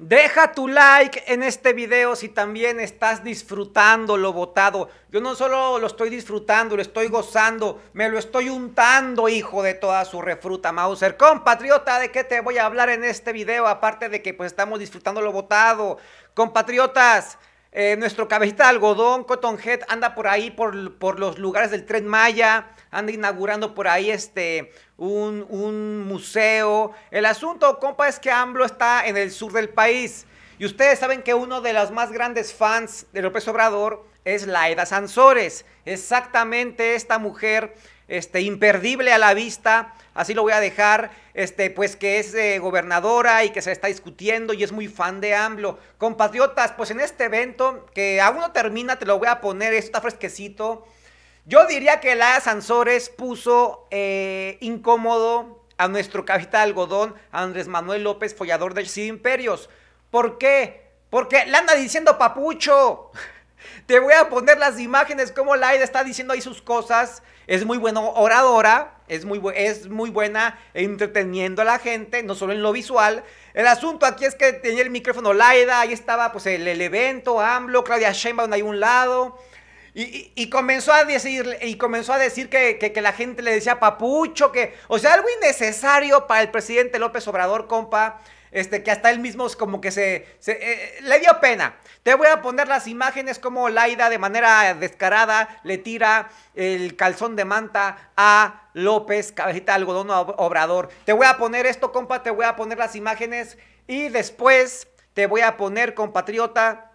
Deja tu like en este video si también estás disfrutando lo votado. Yo no solo lo estoy disfrutando, lo estoy gozando, me lo estoy untando, hijo de toda su refruta, Mauser. Compatriota, ¿de qué te voy a hablar en este video? Aparte de que pues estamos disfrutando lo votado. Compatriotas, eh, nuestro cabecita de algodón, Cotton Head, anda por ahí, por, los lugares del Tren Maya, anda inaugurando por ahí este, un, museo. El asunto, compa, es que AMLO está en el sur del país. Y ustedes saben que uno de los más grandes fans de López Obrador es Laida Sansores. Exactamente esta mujer este, imperdible a la vista, así lo voy a dejar, este, pues que es eh, gobernadora y que se está discutiendo y es muy fan de AMLO. Compatriotas, pues en este evento, que aún no termina, te lo voy a poner, esto está fresquecito. Yo diría que la Sansores puso eh, incómodo a nuestro capital algodón, Andrés Manuel López, follador de Cid Imperios. ¿Por qué? Porque le anda diciendo papucho. Te voy a poner las imágenes como Laida está diciendo ahí sus cosas. Es muy buena oradora, es muy, es muy buena entreteniendo a la gente, no solo en lo visual. El asunto aquí es que tenía el micrófono Laida, ahí estaba pues el, el evento, AMLO, Claudia Sheinbaum ahí un lado. Y, comenzó a decir, y comenzó a decir que, la gente le decía papucho, que, o sea, algo innecesario para el presidente López Obrador, compa, este, que hasta él mismo como que se, eh, le dio pena. Te voy a poner las imágenes como Laida de manera descarada le tira el calzón de manta a López, cabecita de algodón obrador. Te voy a poner esto, compa, te voy a poner las imágenes y después te voy a poner, compatriota,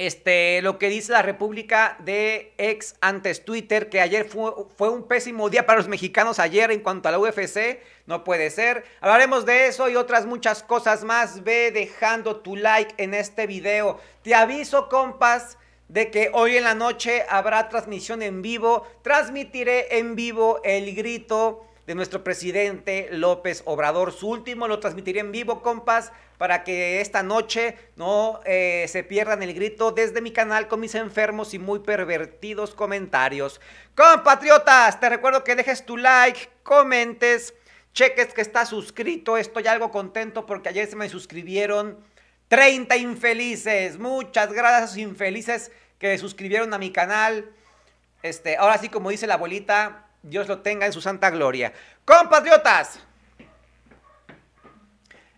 este, lo que dice la República de ex antes Twitter, que ayer fue, fue, un pésimo día para los mexicanos ayer en cuanto a la UFC, no puede ser. Hablaremos de eso y otras muchas cosas más. Ve dejando tu like en este video. Te aviso, compas, de que hoy en la noche habrá transmisión en vivo. Transmitiré en vivo el grito de nuestro presidente López Obrador. Su último lo transmitiré en vivo, compas, para que esta noche no eh, se pierdan el grito desde mi canal con mis enfermos y muy pervertidos comentarios. Compatriotas, te recuerdo que dejes tu like, comentes, cheques que estás suscrito. Estoy algo contento porque ayer se me suscribieron 30 infelices. Muchas gracias infelices que suscribieron a mi canal. Este, ahora sí, como dice la abuelita, Dios lo tenga en su santa gloria. Compatriotas,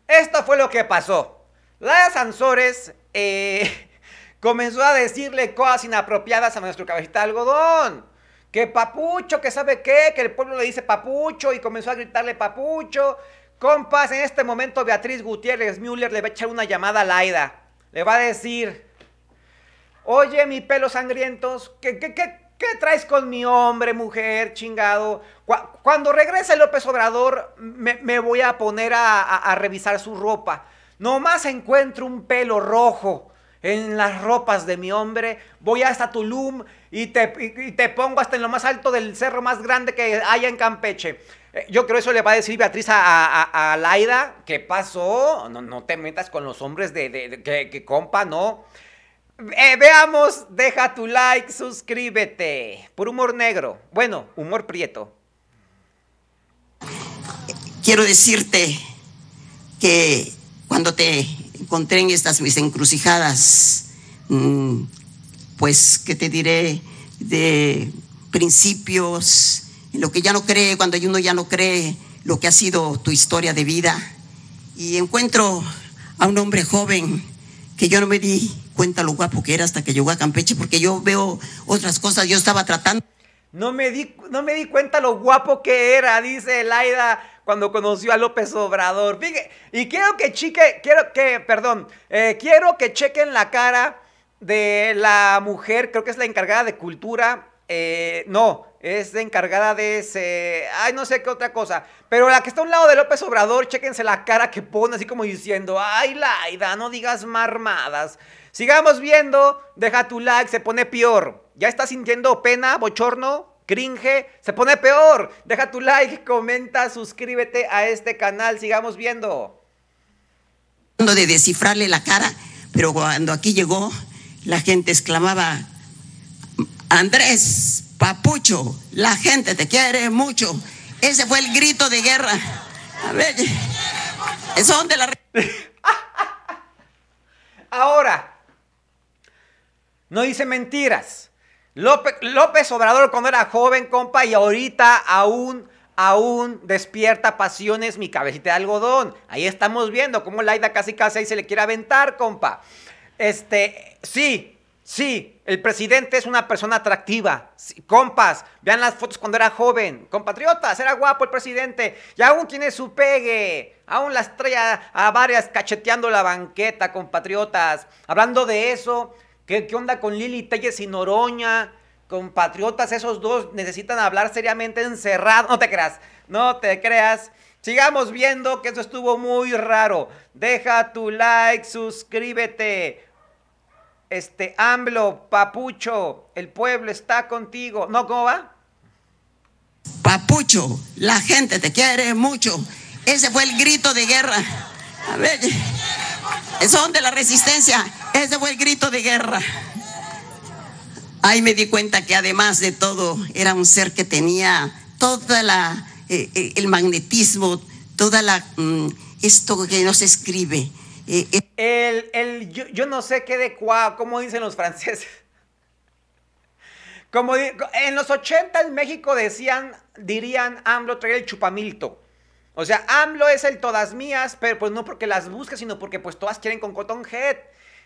esto fue lo que pasó. Las Sansores eh, comenzó a decirle cosas inapropiadas a nuestro cabecita de algodón. Que papucho, que sabe qué, que el pueblo le dice papucho y comenzó a gritarle papucho. Compas, en este momento Beatriz Gutiérrez Müller le va a echar una llamada a Laida. Le va a decir, oye mi pelo sangrientos, ¿qué, que, qué, ¿Qué traes con mi hombre, mujer, chingado? Cuando regrese López Obrador, me, voy a poner a, revisar su ropa. Nomás encuentro un pelo rojo en las ropas de mi hombre. Voy hasta Tulum y te, pongo hasta en lo más alto del cerro más grande que haya en Campeche. Eh, yo creo eso le va a decir Beatriz a, a, Laida. ¿Qué pasó? No, te metas con los hombres de, que compa, no. Eh, veamos, deja tu like, suscríbete. Por humor negro. Bueno, humor prieto. Quiero decirte que cuando te encontré en estas mis encrucijadas, mm, pues, que te diré? De principios, lo que ya no cree, cuando uno ya no cree lo que ha sido tu historia de vida. Y encuentro a un hombre joven que yo no me di cuenta lo guapo que era hasta que llegó a Campeche, porque yo veo otras cosas, yo estaba tratando. No me di, no me di cuenta lo guapo que era, dice Laida cuando conoció a López Obrador. Fíjate, y quiero que chique, quiero que, perdón, eh, quiero que chequen la cara de la mujer, creo que es la encargada de cultura, eh, no, es encargada de ese, ay, no sé qué otra cosa, pero la que está a un lado de López Obrador, chéquense la cara que pone, así como diciendo, ay, Laida, no digas marmadas. Sigamos viendo, deja tu like, se pone peor. ¿Ya estás sintiendo pena, bochorno, cringe? Se pone peor. Deja tu like, comenta, suscríbete a este canal, sigamos viendo. De descifrarle la cara, pero cuando aquí llegó, la gente exclamaba, Andrés, papucho, la gente te quiere mucho. Ese fue el grito de guerra. A ver, son la... Ahora, no dice mentiras. López, Obrador cuando era joven, compa, y ahorita aún, aún despierta pasiones mi cabecita de algodón. Ahí estamos viendo cómo Laida casi casi ahí se le quiere aventar, compa. Este, sí, sí, el presidente es una persona atractiva. compas, vean las fotos cuando era joven. Compatriotas, era guapo el presidente. Y aún tiene su pegue. Aún la estrella a varias cacheteando la banqueta, compatriotas. Hablando de eso, ¿Qué, onda con Lili Telles y Noroña? Compatriotas, esos dos necesitan hablar seriamente encerrado. No te creas, no te creas. Sigamos viendo que eso estuvo muy raro. Deja tu like, suscríbete. Este, AMLO, Papucho, el pueblo está contigo. ¿No cómo va? Papucho, la gente te quiere mucho. Ese fue el grito de guerra. A ver, son de la resistencia. Ese fue el grito de guerra. Ahí me di cuenta que además de todo era un ser que tenía toda la eh, eh, el magnetismo, toda la mm, esto que nos escribe. Eh, el, yo, no sé qué de cuá, como dicen los franceses. Como en los 80 en México decían, dirían AMLO trae el chupamilto. O sea, AMLO es el todas mías, pero pues no porque las busque, sino porque pues todas quieren con Cotton Head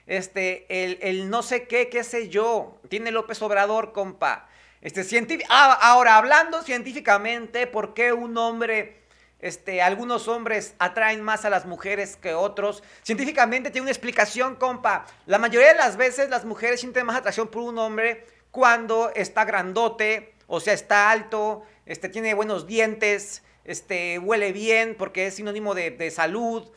este, el, el no sé qué, qué sé yo, tiene López Obrador, compa. Este, ah, ahora, hablando científicamente, ¿por qué un hombre, este, algunos hombres atraen más a las mujeres que otros? Científicamente tiene una explicación, compa. La mayoría de las veces las mujeres sienten más atracción por un hombre cuando está grandote, o sea, está alto, este, tiene buenos dientes, este, huele bien porque es sinónimo de, de salud,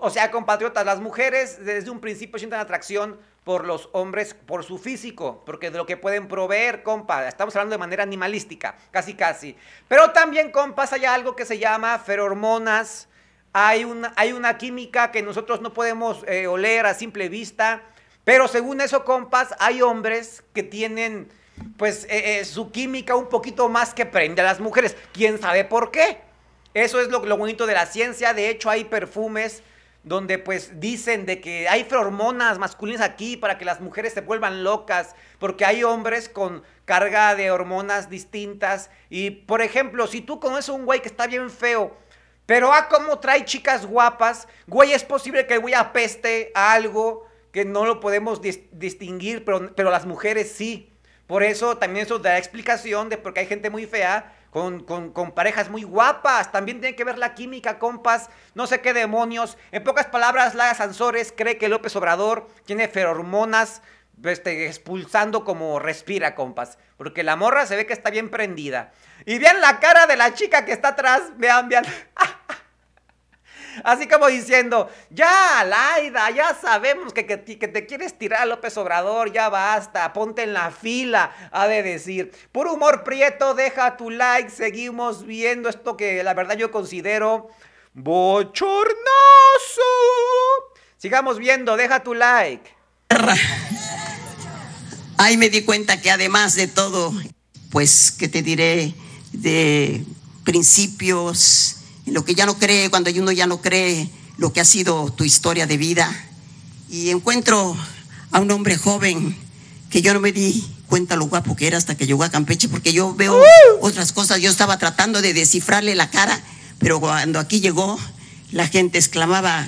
o, sea, compatriotas, las mujeres desde un principio sienten atracción por los hombres, por su físico, porque de lo que pueden proveer, compa, estamos hablando de manera animalística, casi casi. Pero también, compas, hay algo que se llama ferormonas, hay una, hay una química que nosotros no podemos eh, oler a simple vista, pero según eso, compas, hay hombres que tienen, pues, eh, eh, su química un poquito más que prende a las mujeres, quién sabe por qué. Eso es lo, lo bonito de la ciencia, de hecho hay perfumes donde pues dicen de que hay hormonas masculinas aquí para que las mujeres se vuelvan locas, porque hay hombres con carga de hormonas distintas. Y por ejemplo, si tú conoces a un güey que está bien feo, pero a ah, cómo trae chicas guapas, güey, es posible que el güey apeste a algo que no lo podemos distinguir, pero, pero las mujeres sí. Por eso también eso da explicación de por qué hay gente muy fea con, parejas muy guapas. También tiene que ver la química, compas. No sé qué demonios. En pocas palabras, la Sansores cree que López Obrador tiene ferormonas este, expulsando como respira, compas. Porque la morra se ve que está bien prendida. Y vean la cara de la chica que está atrás. Vean, vean. Así como diciendo, ya, Laida, ya sabemos que, te quieres tirar a López Obrador, ya basta, ponte en la fila, ha de decir. Por humor prieto, deja tu like, seguimos viendo esto que la verdad yo considero bochornoso. Sigamos viendo, deja tu like. Ahí me di cuenta que además de todo, pues, ¿qué te diré? De principios lo que ya no cree, cuando uno ya no cree lo que ha sido tu historia de vida. Y encuentro a un hombre joven que yo no me di cuenta lo guapo que era hasta que llegó a Campeche, porque yo veo otras cosas, yo estaba tratando de descifrarle la cara, pero cuando aquí llegó, la gente exclamaba,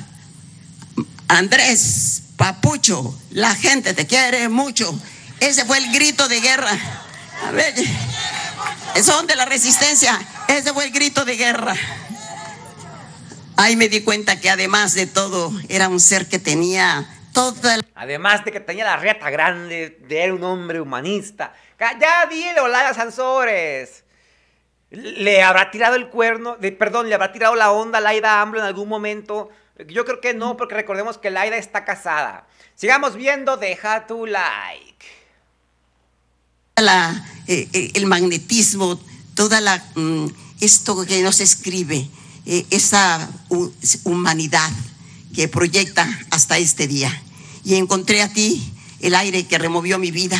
Andrés, Papucho, la gente te quiere mucho. Ese fue el grito de guerra. A ver, son de la resistencia, ese fue el grito de guerra. Ahí me di cuenta que además de todo era un ser que tenía toda la... Además de que tenía la reta grande, de era un hombre humanista. Ya dile, a Sanzores. Le habrá tirado el cuerno, perdón, le habrá tirado la onda a Laida Ambro en algún momento. Yo creo que no, porque recordemos que Laida está casada. Sigamos viendo, deja tu like. Eh, eh, el magnetismo, toda la... Mm, esto que nos escribe eh, esa humanidad que proyecta hasta este día. Y encontré a ti el aire que removió mi vida.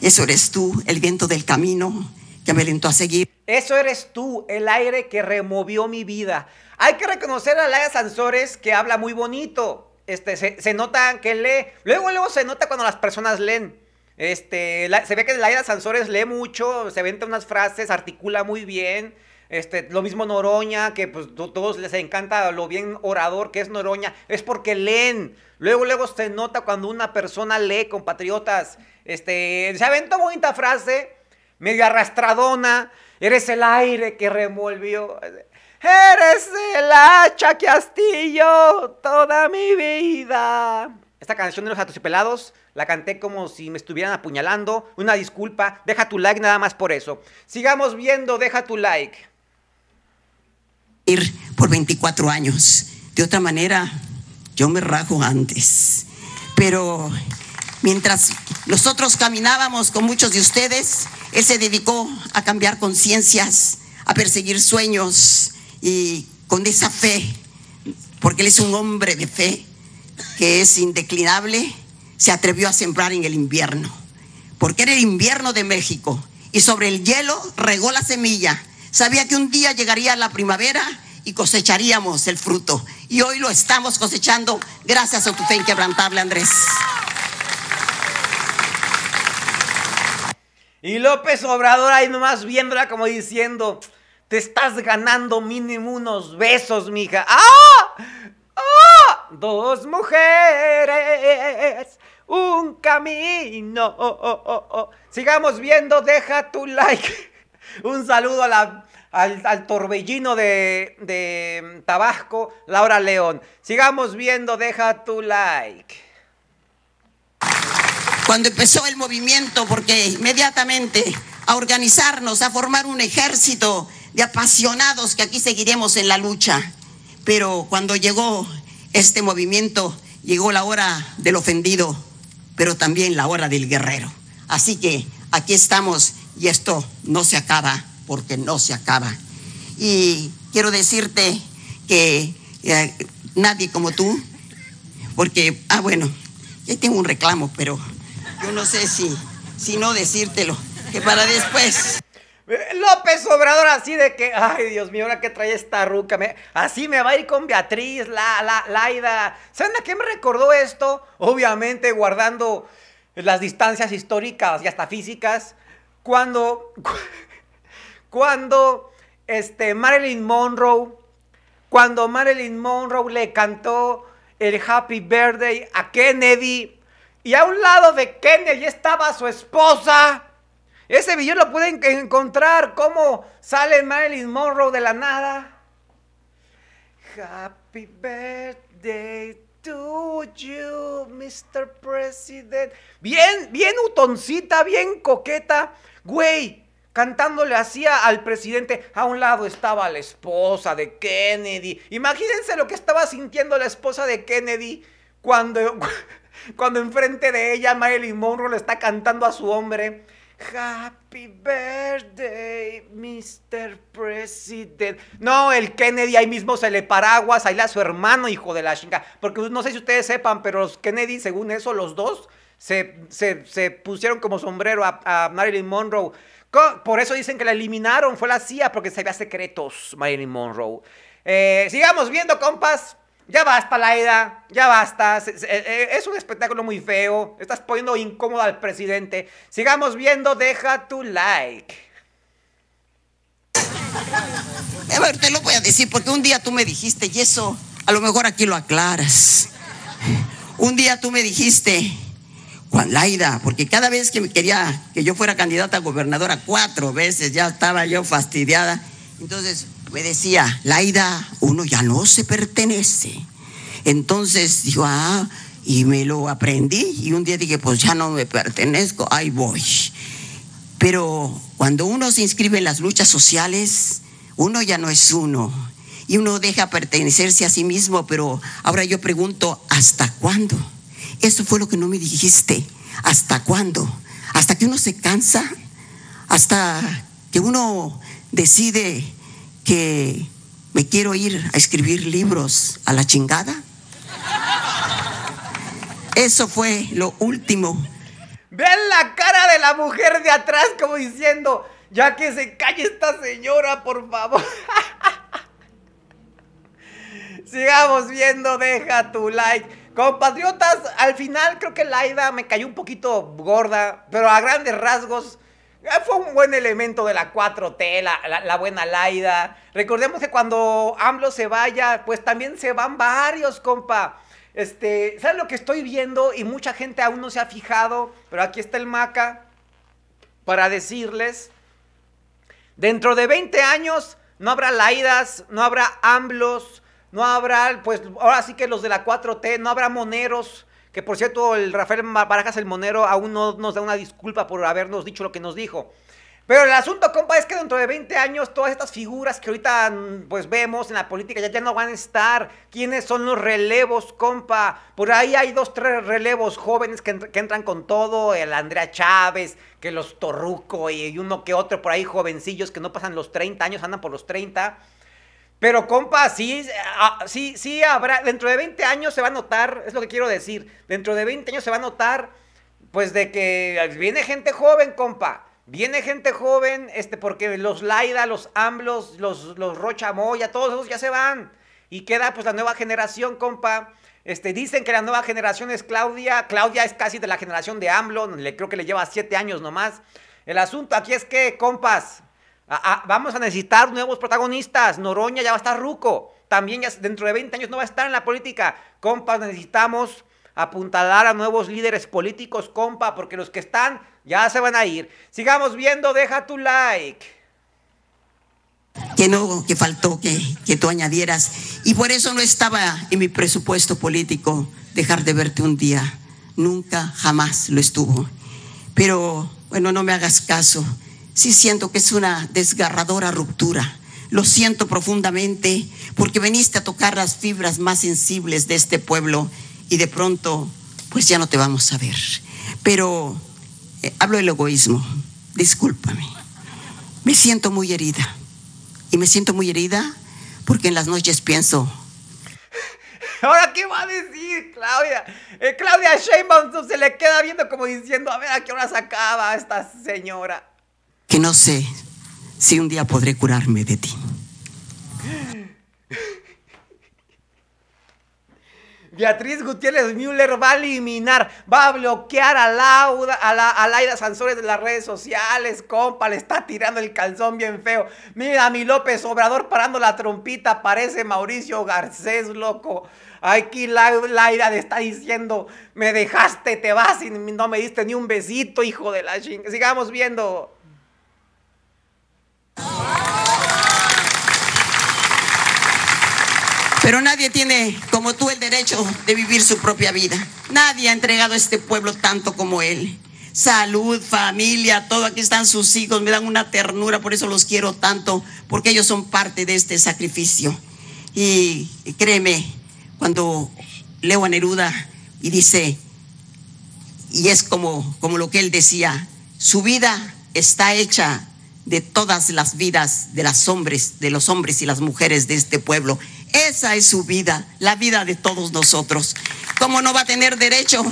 Eso eres tú, el viento del camino que me alentó a seguir. Eso eres tú, el aire que removió mi vida. Hay que reconocer a Laia Sansores que habla muy bonito. Este, se, nota que lee. Luego, luego se nota cuando las personas leen. Este, se ve que Laia Sansores lee mucho, se venta unas frases, articula muy bien. Este, lo mismo Noroña, que pues todos les encanta lo bien orador que es Noroña, es porque leen. Luego, luego se nota cuando una persona lee, compatriotas. Este, se aventó bonita frase, medio arrastradona. Eres el aire que revolvió. Eres el hacha que astillo toda mi vida. Esta canción de los Pelados la canté como si me estuvieran apuñalando. Una disculpa. Deja tu like nada más por eso. Sigamos viendo. Deja tu like por 24 años. De otra manera, yo me rajo antes. Pero mientras nosotros caminábamos con muchos de ustedes, él se dedicó a cambiar conciencias, a perseguir sueños y con esa fe, porque él es un hombre de fe que es indeclinable, se atrevió a sembrar en el invierno, porque era el invierno de México y sobre el hielo regó la semilla Sabía que un día llegaría la primavera y cosecharíamos el fruto. Y hoy lo estamos cosechando gracias a tu fe inquebrantable, Andrés. Y López Obrador ahí nomás viéndola como diciendo, te estás ganando mínimo unos besos, mija. ¡Ah! ¡Ah! Dos mujeres, un camino. Oh, oh, oh, oh. Sigamos viendo, deja tu like. Un saludo al, torbellino de, de Tabasco, Laura León. Sigamos viendo, deja tu like cuando empezó el movimiento, porque inmediatamente a organizarnos, a formar un ejército de apasionados que aquí seguiremos en la lucha. Pero cuando llegó este movimiento, llegó la hora del ofendido, pero también la hora del guerrero. Así que aquí estamos y esto no se acaba porque no se acaba. Y quiero decirte que eh, nadie como tú, porque, ah, bueno, ya tengo un reclamo, pero yo no sé si, si no decírtelo, que para después. López Obrador así de que, ay Dios mío, ahora que trae esta ruca, así me va a ir con Beatriz, la, la, Laida. ¿Saben a qué me recordó esto? Obviamente guardando las distancias históricas y hasta físicas cuando, cuando este, Marilyn Monroe, cuando Marilyn Monroe le cantó el Happy Birthday a Kennedy, y a un lado de Kennedy estaba su esposa. Ese video lo pueden encontrar cómo sale Marilyn Monroe de la nada. Happy birthday you, Mr. President. Bien, bien utoncita, bien coqueta. Güey, cantándole así al presidente. A un lado estaba la esposa de Kennedy. Imagínense lo que estaba sintiendo la esposa de Kennedy cuando, cuando enfrente de ella Marilyn Monroe le está cantando a su hombre. Happy birthday, Mr. President. No, el Kennedy ahí mismo se le paraguas, ahí a su hermano, hijo de la chinga. Porque no sé si ustedes sepan, pero los Kennedy, según eso, los dos se, se, pusieron como sombrero a, Marilyn Monroe. Por eso dicen que la eliminaron, fue la CIA, porque se secretos, Marilyn Monroe. Eh, sigamos viendo, compas ya basta, Laida, ya basta. Es un espectáculo muy feo. Estás poniendo incómodo al presidente. Sigamos viendo, deja tu like. A ver, te lo voy a decir porque un día tú me dijiste, y eso a lo mejor aquí lo aclaras. Un día tú me dijiste, Juan Laida, porque cada vez que me quería que yo fuera candidata a gobernadora, cuatro veces ya estaba yo fastidiada. Entonces, me decía, Laida, uno ya no se pertenece. Entonces yo, ah, y me lo aprendí y un día dije, pues ya no me pertenezco, ahí voy. Pero cuando uno se inscribe en las luchas sociales, uno ya no es uno y uno deja pertenecerse a sí mismo, pero ahora yo pregunto, ¿hasta cuándo? Eso fue lo que no me dijiste, ¿hasta cuándo? ¿Hasta que uno se cansa? ¿Hasta que uno decide que me quiero ir a escribir libros a la chingada. Eso fue lo último. Vean la cara de la mujer de atrás como diciendo, ya que se calle esta señora, por favor. Sigamos viendo, deja tu like. Compatriotas, al final creo que Laida me cayó un poquito gorda, pero a grandes rasgos fue un buen elemento de la 4T, la, buena Laida. Recordemos que cuando AMLO se vaya, pues también se van varios, compa. Este, ¿sabes lo que estoy viendo? Y mucha gente aún no se ha fijado, pero aquí está el Maca para decirles, dentro de 20 años no habrá Laidas, no habrá AMLOs, no habrá, pues ahora sí que los de la 4T, no habrá Moneros, que por cierto, el Rafael Barajas el Monero aún no nos da una disculpa por habernos dicho lo que nos dijo. Pero el asunto, compa, es que dentro de 20 años todas estas figuras que ahorita pues vemos en la política ya, ya no van a estar. ¿Quiénes son los relevos, compa? Por ahí hay dos, tres relevos jóvenes que, que entran con todo. El Andrea Chávez, que los Torruco y uno que otro por ahí jovencillos que no pasan los 30 años, andan por los 30. Pero compa, sí, ah, sí, sí habrá, dentro de 20 años se va a notar, es lo que quiero decir, dentro de 20 años se va a notar, pues de que viene gente joven, compa, viene gente joven, este, porque los Laida, los Amblos, los, los Rocha Moya, todos esos ya se van. Y queda pues la nueva generación, compa. Este, dicen que la nueva generación es Claudia. Claudia es casi de la generación de AMLO, le creo que le lleva 7 años nomás. El asunto aquí es que, compas, Ah, ah, vamos a necesitar nuevos protagonistas. Noroña ya va a estar ruco. También dentro de 20 años no va a estar en la política. Compas, necesitamos apuntalar a nuevos líderes políticos, compa, porque los que están ya se van a ir. Sigamos viendo, deja tu like que no, que faltó que, que, tú añadieras. Y por eso no estaba en mi presupuesto político dejar de verte un día. Nunca, jamás lo estuvo. Pero bueno, no me hagas caso sí siento que es una desgarradora ruptura. Lo siento profundamente porque veniste a tocar las fibras más sensibles de este pueblo y de pronto, pues ya no te vamos a ver. Pero eh, hablo del egoísmo, discúlpame. Me siento muy herida y me siento muy herida porque en las noches pienso, ¿Ahora qué va a decir Claudia? Eh, Claudia Sheinbaum se le queda viendo como diciendo, a ver a qué hora se acaba esta señora que no sé si un día podré curarme de ti. Beatriz Gutiérrez Müller va a eliminar, va a bloquear a, Lauda, a, a Laida Sansores de las redes sociales, compa, le está tirando el calzón bien feo. Mira mi López Obrador parando la trompita, parece Mauricio Garcés, loco. Aquí Laida le está diciendo, me dejaste, te vas y no me diste ni un besito, hijo de la chingada. Sigamos viendo. Pero nadie tiene como tú el derecho de vivir su propia vida. Nadie ha entregado a este pueblo tanto como él. Salud, familia, todo. Aquí están sus hijos, me dan una ternura, por eso los quiero tanto, porque ellos son parte de este sacrificio. Y créeme, cuando leo a Neruda y dice, y es como, como lo que él decía, su vida está hecha de todas las vidas de, hombres, de los hombres y las mujeres de este pueblo. Esa es su vida, la vida de todos nosotros. ¿Cómo no va a tener derecho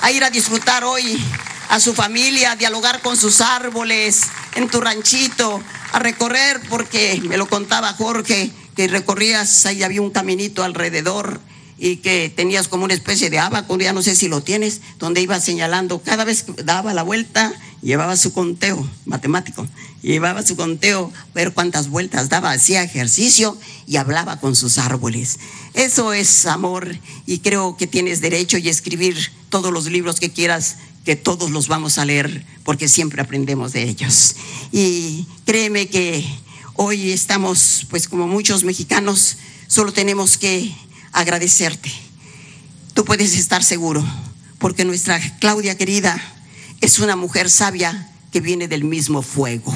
a ir a disfrutar hoy a su familia, a dialogar con sus árboles, en tu ranchito, a recorrer, porque me lo contaba Jorge, que recorrías, ahí había un caminito alrededor y que tenías como una especie de abaco, ya no sé si lo tienes, donde iba señalando, cada vez que daba la vuelta, llevaba su conteo matemático, llevaba su conteo, ver cuántas vueltas daba, hacía ejercicio y hablaba con sus árboles. Eso es amor y creo que tienes derecho y escribir todos los libros que quieras, que todos los vamos a leer, porque siempre aprendemos de ellos. Y créeme que hoy estamos, pues como muchos mexicanos, solo tenemos que agradecerte. Tú puedes estar seguro, porque nuestra Claudia querida es una mujer sabia que viene del mismo fuego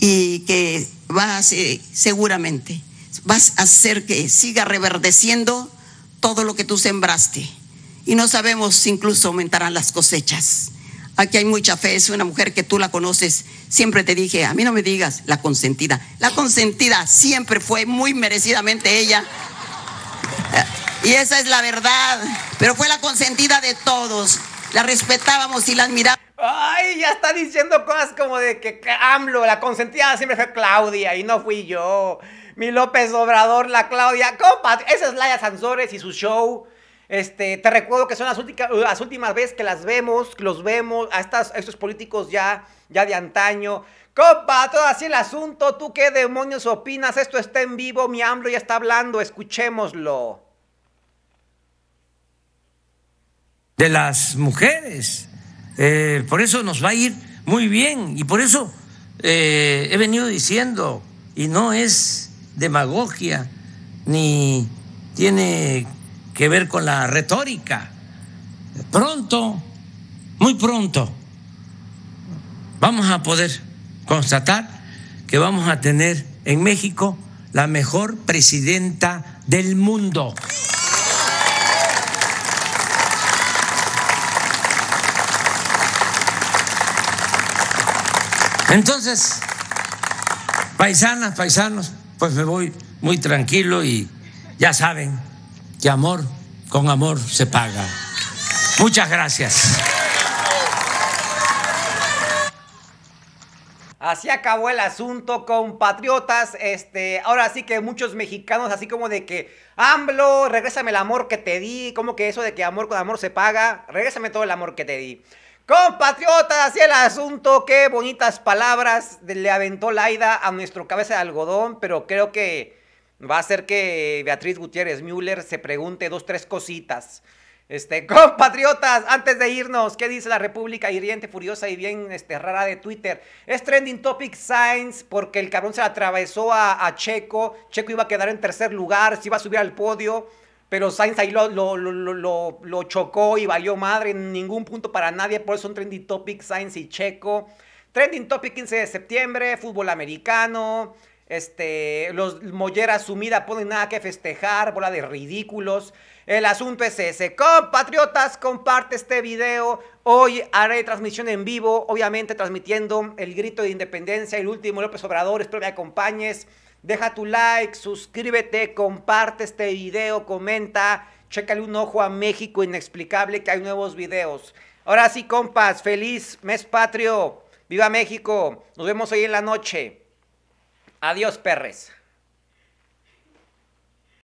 y que va a eh, ser, seguramente, vas a hacer que siga reverdeciendo todo lo que tú sembraste. Y no sabemos si incluso aumentarán las cosechas. Aquí hay mucha fe, es una mujer que tú la conoces. Siempre te dije, a mí no me digas, la consentida. La consentida siempre fue muy merecidamente ella y esa es la verdad. Pero fue la consentida de todos. La respetábamos y la admirábamos. Ay, ya está diciendo cosas como de que AMLO, la consentida siempre fue Claudia y no fui yo. Mi López Obrador, la Claudia. Compa, esa es Laia Sanzores y su show. Este, te recuerdo que son las, uh, últimas, veces que las vemos, que los vemos, a, estos políticos ya, ya de antaño. Compa, todo así el asunto, ¿tú qué demonios opinas? Esto está en vivo, mi AMLO ya está hablando, escuchémoslo. de las mujeres. Eh, por eso nos va a ir muy bien y por eso eh, he venido diciendo, y no es demagogia ni tiene que ver con la retórica. Pronto, muy pronto, vamos a poder constatar que vamos a tener en México la mejor presidenta del mundo. Entonces, paisanas, paisanos, pues me voy muy tranquilo y ya saben que amor con amor se paga. Muchas gracias. Así acabó el asunto, compatriotas. Este, ahora sí que muchos mexicanos, así como de que, AMLO, regrésame el amor que te di. Como que eso de que amor con amor se paga, regrésame todo el amor que te di. Compatriotas, y el asunto, qué bonitas palabras le aventó Laida a nuestro cabeza de algodón, pero creo que va a hacer que Beatriz Gutiérrez Müller se pregunte dos, tres cositas. Este, compatriotas, antes de irnos, ¿qué dice la República hiriente, furiosa y bien este, rara de Twitter? Es trending topic Science porque el cabrón se atravesó a, a Checo. Checo iba a quedar en tercer lugar, se iba a subir al podio pero Sainz ahí lo, lo, lo, chocó y valió madre, en ningún punto para nadie, por eso un trending topic Sainz y Checo. Trending topic 15 de septiembre, fútbol americano, este, los Mollera sumida, ponen nada que festejar, bola de ridículos. El asunto es ese. Compatriotas, comparte este video. Hoy haré transmisión en vivo, obviamente transmitiendo el grito de independencia, el último López Obrador, espero que me acompañes. Deja tu like, suscríbete, comparte este video, comenta, chécale un ojo a México Inexplicable que hay nuevos videos. Ahora sí, compas, feliz mes patrio. Viva México. Nos vemos hoy en la noche. Adiós, perres.